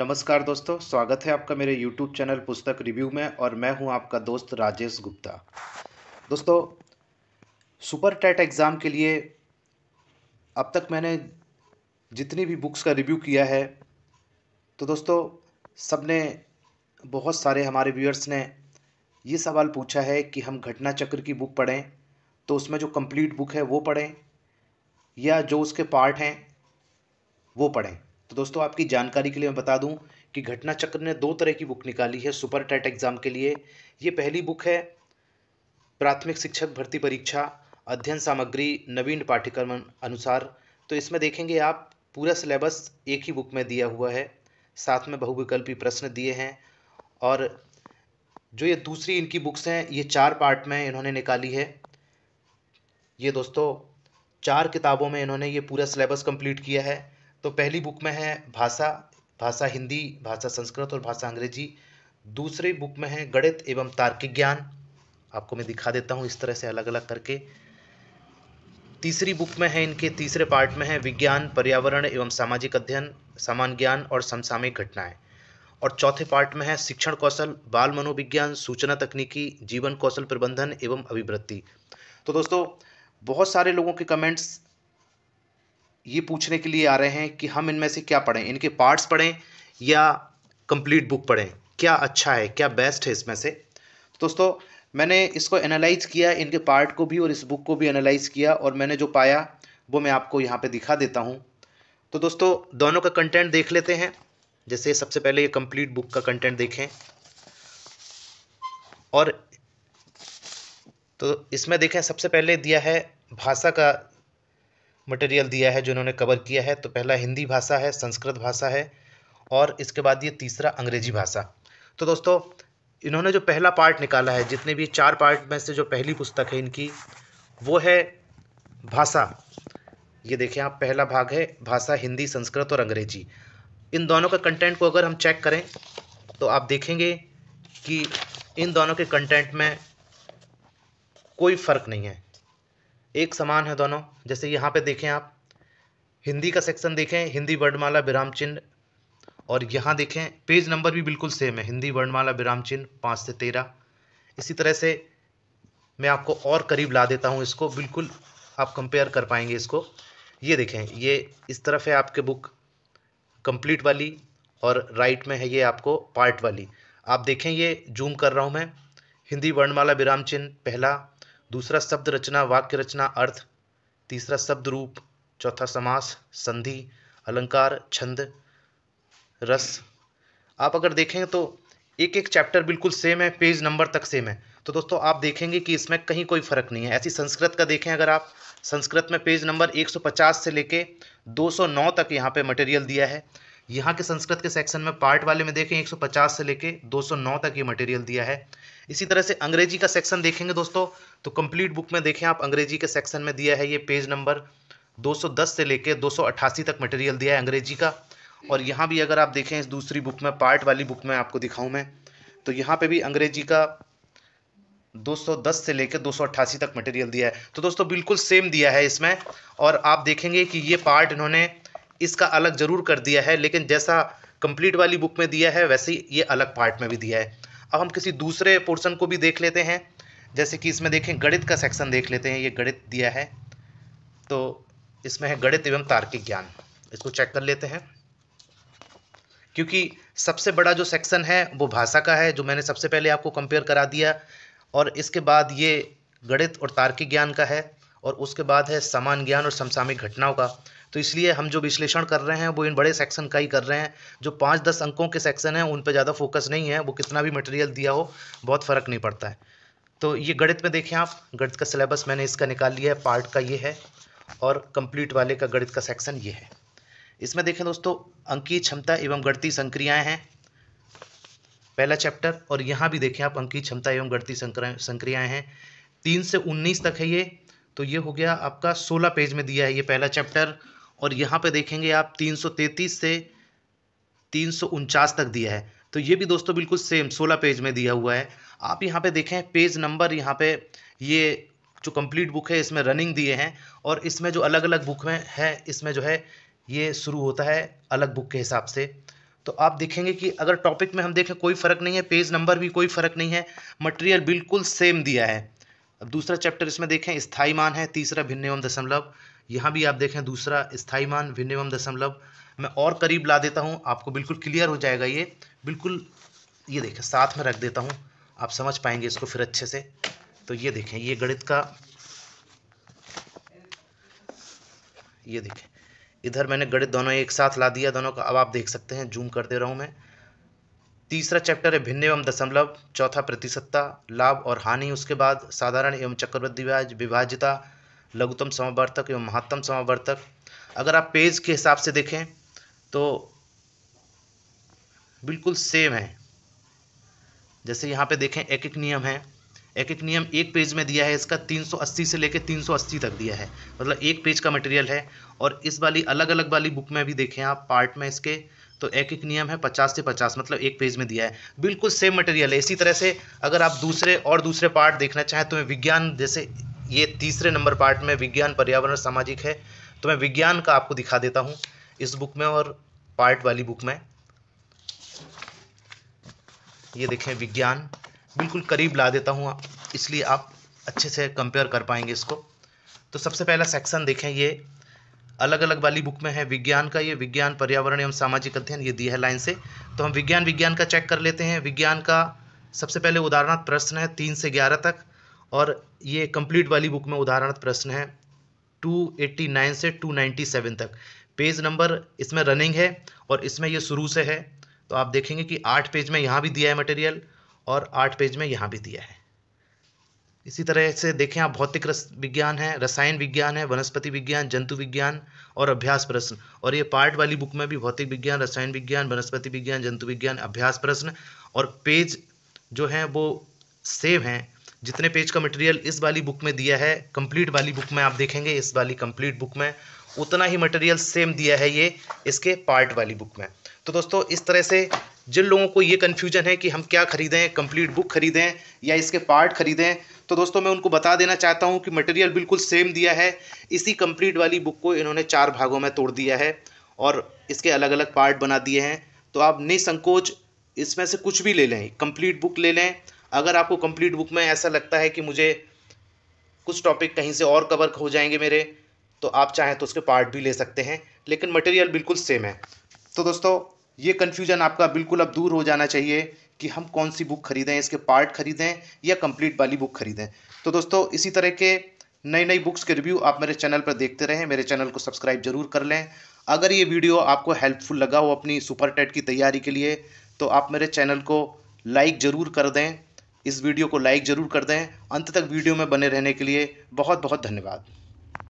नमस्कार दोस्तों स्वागत है आपका मेरे YouTube चैनल पुस्तक रिव्यू में और मैं हूं आपका दोस्त राजेश गुप्ता दोस्तों सुपर टेट एग्ज़ाम के लिए अब तक मैंने जितनी भी बुक्स का रिव्यू किया है तो दोस्तों सब ने बहुत सारे हमारे व्यूअर्स ने ये सवाल पूछा है कि हम घटना चक्र की बुक पढ़ें तो उसमें जो कंप्लीट बुक है वो पढ़ें या जो उसके पार्ट हैं वो पढ़ें तो दोस्तों आपकी जानकारी के लिए मैं बता दूं कि घटना चक्र ने दो तरह की बुक निकाली है सुपर टेट एग्ज़ाम के लिए ये पहली बुक है प्राथमिक शिक्षक भर्ती परीक्षा अध्ययन सामग्री नवीन पाठ्यक्रम अनुसार तो इसमें देखेंगे आप पूरा सिलेबस एक ही बुक में दिया हुआ है साथ में बहुविकल्पी प्रश्न दिए हैं और जो ये दूसरी इनकी बुक्स हैं ये चार पार्ट में इन्होंने निकाली है ये दोस्तों चार किताबों में इन्होंने ये पूरा सिलेबस कंप्लीट किया है तो पहली बुक में है भाषा भाषा हिंदी भाषा संस्कृत और भाषा अंग्रेजी दूसरी बुक में है गणित एवं तार्किक ज्ञान आपको मैं दिखा देता हूँ इस तरह से अलग अलग करके तीसरी बुक में है इनके तीसरे पार्ट में है विज्ञान पर्यावरण एवं सामाजिक अध्ययन सामान्य ज्ञान और समसामयिक घटनाएं और चौथे पार्ट में है शिक्षण कौशल बाल मनोविज्ञान सूचना तकनीकी जीवन कौशल प्रबंधन एवं अभिवृत्ति तो दोस्तों बहुत सारे लोगों के कमेंट्स ये पूछने के लिए आ रहे हैं कि हम इनमें से क्या पढ़ें इनके पार्ट्स पढ़ें या कंप्लीट बुक पढ़ें क्या अच्छा है क्या बेस्ट है इसमें से तो दोस्तों मैंने इसको एनालाइज किया इनके पार्ट को भी और इस बुक को भी एनालाइज किया और मैंने जो पाया वो मैं आपको यहाँ पे दिखा देता हूँ तो दोस्तों दोनों का कंटेंट देख लेते हैं जैसे सबसे पहले ये कंप्लीट बुक का कंटेंट देखें और तो इसमें देखें सबसे पहले दिया है भाषा का मटेरियल दिया है जो इन्होंने कवर किया है तो पहला हिंदी भाषा है संस्कृत भाषा है और इसके बाद ये तीसरा अंग्रेजी भाषा तो दोस्तों इन्होंने जो पहला पार्ट निकाला है जितने भी चार पार्ट में से जो पहली पुस्तक है इनकी वो है भाषा ये देखिए आप पहला भाग है भाषा हिंदी संस्कृत और अंग्रेजी इन दोनों का कंटेंट को अगर हम चेक करें तो आप देखेंगे कि इन दोनों के कंटेंट में कोई फ़र्क नहीं है एक समान है दोनों जैसे यहाँ पे देखें आप हिंदी का सेक्शन देखें हिंदी वर्णमाला विराम चिन्ह और यहाँ देखें पेज नंबर भी बिल्कुल सेम है हिंदी वर्णमाला विराम चिन्ह पाँच से तेरह इसी तरह से मैं आपको और करीब ला देता हूँ इसको बिल्कुल आप कंपेयर कर पाएंगे इसको ये देखें ये इस तरफ है आपके बुक कंप्लीट वाली और राइट में है ये आपको पार्ट वाली आप देखें ये जूम कर रहा हूँ मैं हिंदी वर्णमाला विराम चिन्ह पहला दूसरा शब्द रचना वाक्य रचना अर्थ तीसरा शब्द रूप चौथा समास संधि अलंकार छंद रस आप अगर देखें तो एक एक चैप्टर बिल्कुल सेम है पेज नंबर तक सेम है तो दोस्तों आप देखेंगे कि इसमें कहीं कोई फ़र्क नहीं है ऐसी संस्कृत का देखें अगर आप संस्कृत में पेज नंबर 150 से लेके 209 तक यहाँ पे मटेरियल दिया है यहाँ के संस्कृत के सेक्शन में पार्ट वाले में देखें 150 से लेके 209 तक ये मटेरियल दिया है इसी तरह से अंग्रेजी का सेक्शन देखेंगे दोस्तों तो कंप्लीट बुक में देखें आप अंग्रेजी के सेक्शन में दिया है ये पेज नंबर 210 से लेके 288 तक मटेरियल दिया है अंग्रेजी का और यहाँ भी अगर आप देखें इस दूसरी बुक में पार्ट वाली बुक में आपको दिखाऊँ मैं तो यहाँ पर भी अंग्रेजी का 210 से लेकर 288 तक मटेरियल दिया है तो दोस्तों बिल्कुल सेम दिया है इसमें और आप देखेंगे कि ये पार्ट इन्होंने इसका अलग जरूर कर दिया है लेकिन जैसा कंप्लीट वाली बुक में दिया है वैसे ही ये अलग पार्ट में भी दिया है अब हम किसी दूसरे पोर्सन को भी देख लेते हैं जैसे कि इसमें देखें गणित का सेक्शन देख लेते हैं ये गणित दिया है तो इसमें है गणित एवं तार्किक ज्ञान इसको चेक कर लेते हैं क्योंकि सबसे बड़ा जो सेक्शन है वो भाषा का है जो मैंने सबसे पहले आपको कंपेयर करा दिया और इसके बाद ये गणित और तार्किक ज्ञान का है और उसके बाद है समान ज्ञान और समसामयिक घटनाओं का तो इसलिए हम जो विश्लेषण कर रहे हैं वो इन बड़े सेक्शन का ही कर रहे हैं जो पाँच दस अंकों के सेक्शन हैं उन पर ज़्यादा फोकस नहीं है वो कितना भी मटेरियल दिया हो बहुत फ़र्क नहीं पड़ता है तो ये गणित में देखें आप गणित का सिलेबस मैंने इसका निकाल लिया है पार्ट का ये है और कंप्लीट वाले का गणित का सेक्शन ये है इसमें देखें दोस्तों अंकीय क्षमता एवं गणती संक्रियाएं हैं पहला चैप्टर और यहाँ भी देखें आप अंकीय क्षमता एवं गणती संक्रियाएं हैं तीन से उन्नीस तक है ये तो ये हो गया आपका सोलह पेज में दिया है ये पहला चैप्टर और यहाँ पे देखेंगे आप 333 से तीन तक दिया है तो ये भी दोस्तों बिल्कुल सेम 16 पेज में दिया हुआ है आप यहाँ पे देखें पेज नंबर यहाँ पे ये जो कंप्लीट बुक है इसमें रनिंग दिए हैं और इसमें जो अलग अलग बुक में है इसमें जो है ये शुरू होता है अलग बुक के हिसाब से तो आप देखेंगे कि अगर टॉपिक में हम देखें कोई फ़र्क नहीं है पेज नंबर भी कोई फ़र्क नहीं है मटेरियल बिल्कुल सेम दिया है अब दूसरा चैप्टर इसमें देखें स्थाई मान है तीसरा भिन्न एवं दशमलव यहाँ भी आप देखें दूसरा स्थाई मान भिन्न एवं दशमलव मैं और करीब ला देता हूँ आपको बिल्कुल क्लियर हो जाएगा ये बिल्कुल ये देखें साथ में रख देता हूँ आप समझ पाएंगे इसको फिर अच्छे से तो ये देखें ये गणित का ये देखें इधर मैंने गणित दोनों एक साथ ला दिया दोनों का अब आप देख सकते हैं जूम करते रहूँ मैं तीसरा चैप्टर है भिन्न एवं दशमलव चौथा प्रतिशतता लाभ और हानि उसके बाद साधारण एवं चक्रवृद्धि ब्याज विभाज्यता लघुतम समावर्तक एवं महत्तम समावर्तक अगर आप पेज के हिसाब से देखें तो बिल्कुल सेम है जैसे यहाँ पे देखें एक एक नियम है एक एक नियम एक पेज में दिया है इसका 380 से लेकर 380 तक दिया है मतलब एक पेज का मटेरियल है और इस वाली अलग अलग वाली बुक में भी देखें आप पार्ट में इसके तो एक एक नियम है 50 से 50 मतलब एक पेज में दिया है बिल्कुल सेम मटेरियल है इसी तरह से अगर आप दूसरे और दूसरे पार्ट देखना चाहें तो विज्ञान जैसे ये तीसरे नंबर पार्ट में विज्ञान पर्यावरण सामाजिक है तो मैं विज्ञान का आपको दिखा देता हूँ इस बुक में और पार्ट वाली बुक में ये देखें विज्ञान बिल्कुल करीब ला देता हूँ इसलिए आप अच्छे से कंपेयर कर पाएंगे इसको तो सबसे पहला सेक्शन देखें ये अलग अलग वाली बुक में है विज्ञान का ये विज्ञान पर्यावरण एवं सामाजिक अध्ययन ये दिया है लाइन से तो हम विज्ञान विज्ञान का चेक कर लेते हैं विज्ञान का सबसे पहले उदाहरणार्थ प्रश्न है तीन से ग्यारह तक और ये कंप्लीट वाली बुक में उदाहरण प्रश्न है 289 से 297 तक पेज नंबर इसमें रनिंग है और इसमें ये शुरू से है तो आप देखेंगे कि आठ पेज में यहाँ भी दिया है मटेरियल और आठ पेज में यहाँ भी दिया है इसी तरह से देखें आप भौतिक विज्ञान है रसायन विज्ञान है वनस्पति विज्ञान जंतु विज्ञान और अभ्यास प्रश्न और ये पार्ट वाली बुक में भी भौतिक विज्ञान रसायन विज्ञान वनस्पति विज्ञान जंतु विज्ञान अभ्यास प्रश्न और पेज जो हैं वो सेव हैं जितने पेज का मटेरियल इस वाली बुक में दिया है कंप्लीट वाली बुक में आप देखेंगे इस वाली कंप्लीट बुक में उतना ही मटेरियल सेम दिया है ये इसके पार्ट वाली बुक में तो दोस्तों इस तरह से जिन लोगों को ये कन्फ्यूजन है कि हम क्या खरीदें कंप्लीट बुक खरीदें या इसके पार्ट खरीदें तो दोस्तों मैं उनको बता देना चाहता हूँ कि मटेरियल बिल्कुल सेम दिया है इसी कंप्लीट वाली बुक को इन्होंने चार भागों में तोड़ दिया है और इसके अलग अलग पार्ट बना दिए हैं तो आप निसंकोच इसमें से कुछ भी ले लें कंप्लीट बुक ले लें अगर आपको कंप्लीट बुक में ऐसा लगता है कि मुझे कुछ टॉपिक कहीं से और कवर हो जाएंगे मेरे तो आप चाहें तो उसके पार्ट भी ले सकते हैं लेकिन मटेरियल बिल्कुल सेम है तो दोस्तों ये कन्फ्यूजन आपका बिल्कुल अब दूर हो जाना चाहिए कि हम कौन सी बुक खरीदें इसके पार्ट खरीदें या कंप्लीट वाली बुक खरीदें तो दोस्तों इसी तरह के नई नई बुक्स के रिव्यू आप मेरे चैनल पर देखते रहें मेरे चैनल को सब्सक्राइब जरूर कर लें अगर ये वीडियो आपको हेल्पफुल लगा हो अपनी सुपर टेट की तैयारी के लिए तो आप मेरे चैनल को लाइक ज़रूर कर दें इस वीडियो को लाइक ज़रूर कर दें अंत तक वीडियो में बने रहने के लिए बहुत बहुत धन्यवाद